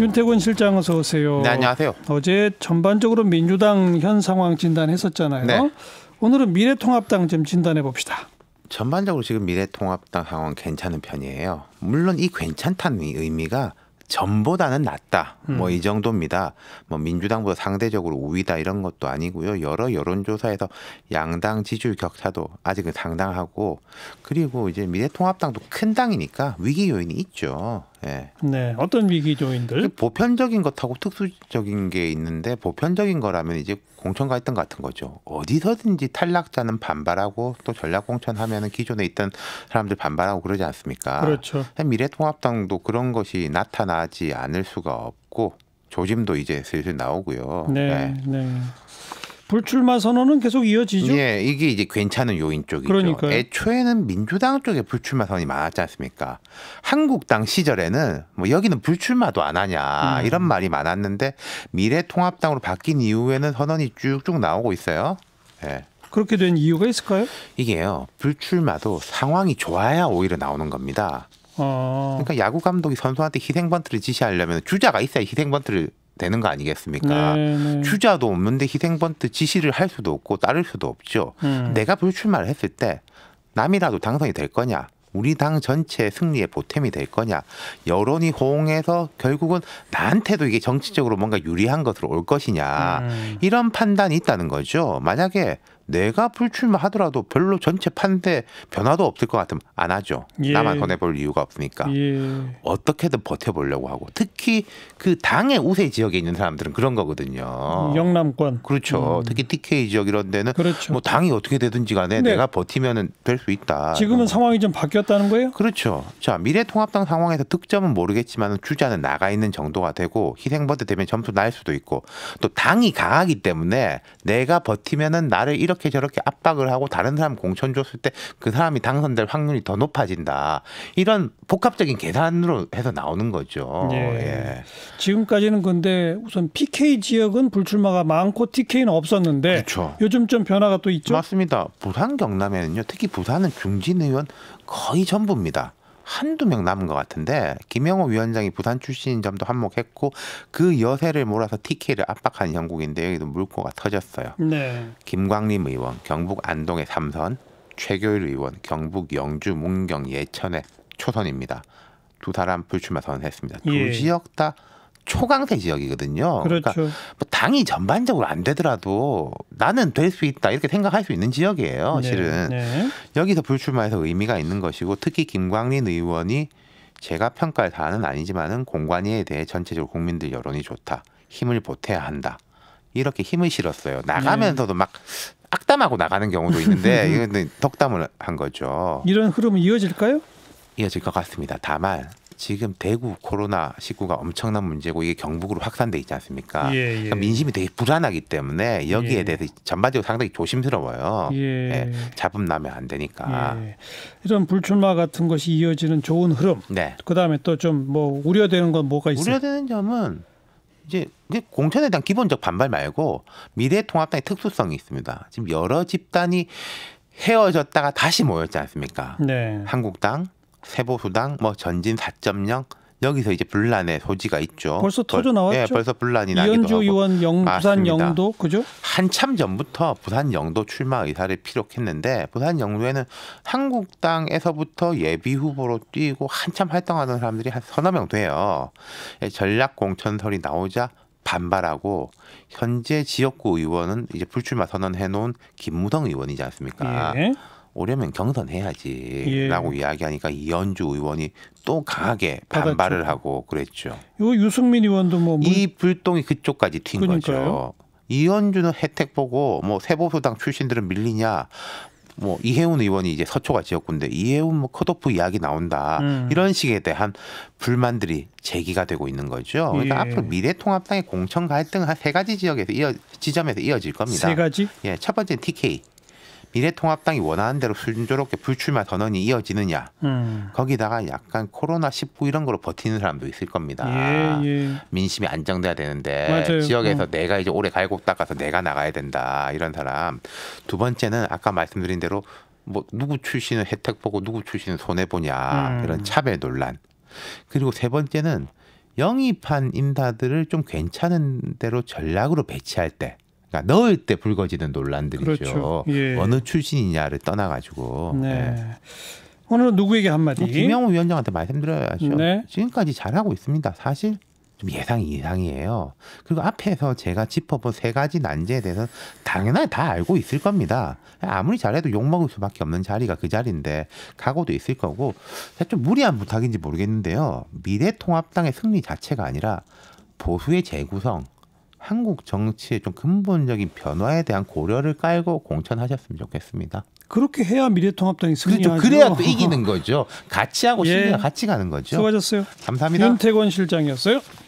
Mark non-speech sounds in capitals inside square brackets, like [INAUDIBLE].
윤태곤 실장 어서 오세요. 네, 안녕하세요. 어제 전반적으로 민주당 현 상황 진단했었잖아요. 네. 오늘은 미래통합당 좀 진단해 봅시다. 전반적으로 지금 미래통합당 상황 괜찮은 편이에요. 물론 이 괜찮다는 의미가 전보다는 낫다. 음. 뭐이 정도입니다. 뭐 민주당보다 상대적으로 우위다 이런 것도 아니고요. 여러 여론조사에서 양당 지지율 격차도 아직은 상당하고 그리고 이제 미래통합당도 큰 당이니까 위기 요인이 있죠. 예. 네, 어떤 위기 조인들 그 보편적인 것하고 특수적인 게 있는데 보편적인 거라면 이제 공천과 했던 같은 거죠. 어디서든지 탈락자는 반발하고 또 전략공천하면은 기존에 있던 사람들 반발하고 그러지 않습니까? 그렇죠. 미래통합당도 그런 것이 나타나지 않을 수가 없고 조짐도 이제 슬슬 나오고요. 네. 네. 네. 불출마 선언은 계속 이어지죠. 예, 이게 이제 괜찮은 요인 쪽이죠. 그러니까 애초에는 민주당 쪽에 불출마 선언이 많았지 않습니까? 한국당 시절에는 뭐 여기는 불출마도 안 하냐 음. 이런 말이 많았는데 미래통합당으로 바뀐 이후에는 선언이 쭉쭉 나오고 있어요. 예. 그렇게 된 이유가 있을까요? 이게요 불출마도 상황이 좋아야 오히려 나오는 겁니다. 아. 그러니까 야구 감독이 선수한테 희생 번트를 지시하려면 주자가 있어야 희생 번트를 되는 거 아니겠습니까? 네네. 네. 주자도 없는데 희생번트 지시를 할 수도 없고 따를 수도 없죠. 음. 내가 불출마를 했을 때 남이라도 당선이 될 거냐? 우리 당 전체 승리의 보탬이 될 거냐 여론이 호응해서 결국은 나한테도 이게 정치적으로 뭔가 유리한 것으로 올 것이냐 음. 이런 판단이 있다는 거죠 만약에 내가 불출마하더라도 별로 전체 판대 변화도 없을 것 같으면 안 하죠. 예. 나만 손해볼 이유가 없으니까. 예. 어떻게든 버텨보려고 하고 특히 그 당의 우세 지역에 있는 사람들은 그런 거거든요. 영남권. 그렇죠. 음. 특히 TK 지역 이런 데는 그렇죠. 뭐 당이 어떻게 되든지 간에 내가 버티면될 수 있다. 지금은 상황이 좀 바뀌었다는 거예요? 그렇죠. 자 미래통합당 상황에서 득점은 모르겠지만 주자는 나가 있는 정도가 되고 희생버드 되면 점수 날 수도 있고 또 당이 강하기 때문에 내가 버티면은 나를 잃 이렇게 저렇게 압박을 하고 다른 사람 공천 줬을 때 그 사람이 당선될 확률이 더 높아진다. 이런 복합적인 계산으로 해서 나오는 거죠. 예. 예. 지금까지는 근데 우선 PK 지역은 불출마가 많고 TK는 없었는데 그렇죠. 요즘 좀 변화가 또 있죠. 맞습니다. 부산 경남에는요. 특히 부산은 중진 의원 거의 전부입니다. 한두 명 남은 것 같은데 김영호 위원장이 부산 출신인 점도 한몫했고 그 여세를 몰아서 TK를 압박한 형국인데 여기도 물꼬가 터졌어요. 네. 김광림 의원 경북 안동의 삼선, 최교일 의원 경북 영주 문경 예천의 초선입니다. 두 사람 불출마 선언했습니다. 두 예. 지역 다 초강세 지역이거든요. 그러니까 그렇죠. 그러니까 뭐 당이 전반적으로 안 되더라도 나는 될 수 있다 이렇게 생각할 수 있는 지역이에요. 네. 실은 네. 여기서 불출마해서 의미가 있는 것이고 특히 김광린 의원이 제가 평가할 다는 아니지만은 공관위에 대해 전체적으로 국민들 여론이 좋다. 힘을 보태야 한다. 이렇게 힘을 실었어요. 나가면서도 네. 막 악담하고 나가는 경우도 있는데 [LAUGHS] 이거는 덕담을 한 거죠. 이런 흐름은 이어질까요? 이어질 것 같습니다. 다만 지금 대구 코로나 19가 엄청난 문제고 이게 경북으로 확산돼 있지 않습니까? 예, 예. 그러니까 민심이 되게 불안하기 때문에 여기에 예. 대해서 전반적으로 상당히 조심스러워요. 예. 예 잡음 나면 안 되니까. 예. 이런 불출마 같은 것이 이어지는 좋은 흐름. 네. 그다음에 또 좀 뭐 우려되는 건 뭐가 있어요? 우려되는 점은 이제 공천에 대한 기본적 반발 말고 미래통합당의 특수성이 있습니다. 지금 여러 집단이 헤어졌다가 다시 모였지 않습니까? 네. 한국당, 세보수당, 뭐 전진 4.0 여기서 이제 분란의 소지가 있죠. 벌써 터져 나왔죠. 예, 벌써 분란이 나기도 하고. 이현주 의원 영, 부산 영도 그죠? 한참 전부터 부산 영도 출마 의사를 피력했는데 부산 영도에는 한국당에서부터 예비 후보로 뛰고 한참 활동하던 사람들이 한 서너 명 돼요. 예, 전략 공천설이 나오자 반발하고 현재 지역구 의원은 이제 불출마 선언해 놓은 김무성 의원이지 않습니까? 예. 오려면 경선해야지라고 예. 이야기하니까 이현주 의원이 또 강하게 반발을 받았죠. 하고 그랬죠. 이 유승민 의원도 뭐 이 불똥이 그쪽까지 튄 그러니까요. 거죠. 이현주는 혜택 보고 뭐 세보수당 출신들은 밀리냐 뭐 이해훈 의원이 이제 서초가 지역군데 이해훈 뭐 컷오프 이야기 나온다 음. 이런 식에 대한 불만들이 제기가 되고 있는 거죠. 그러니까 예. 앞으로 미래통합당의 공천 갈등 한 세 가지 지역에서 이어 지점에서 이어질 겁니다. 세 가지? 예, 첫 번째는 TK. 미래통합당이 원하는 대로 순조롭게 불출마 선언이 이어지느냐 음. 거기다가 약간 코로나 19 이런 거로 버티는 사람도 있을 겁니다. 예, 예. 민심이 안정돼야 되는데 맞아요. 지역에서 어. 내가 이제 오래 갈고 닦아서 내가 나가야 된다 이런 사람 두 번째는 아까 말씀드린 대로 뭐 누구 출신은 혜택 보고 누구 출신은 손해 보냐 음. 이런 차별 논란 그리고 세 번째는 영입한 인사들을 좀 괜찮은 대로 전략으로 배치할 때 그러니까 넣을 때 불거지는 논란들이죠. 그렇죠. 예. 어느 출신이냐를 떠나가지고. 네. 예. 오늘은 누구에게 한마디? 뭐 김영우 위원장한테 말씀드려야죠. 네. 지금까지 잘하고 있습니다. 사실 예상 이상이에요. 그리고 앞에서 제가 짚어본 세 가지 난제에 대해서 당연히 다 알고 있을 겁니다. 아무리 잘해도 욕먹을 수밖에 없는 자리가 그 자리인데 각오도 있을 거고 좀 무리한 부탁인지 모르겠는데요. 미래통합당의 승리 자체가 아니라 보수의 재구성 한국 정치의 좀 근본적인 변화에 대한 고려를 깔고 공천하셨으면 좋겠습니다. 그렇게 해야 미래통합당이 승리하죠. 그렇죠. 그래야 또 이기는 [LAUGHS] 거죠. 같이 하고 승리가 예. 같이 가는 거죠. 수고하셨어요. 감사합니다. 윤태권 실장이었어요.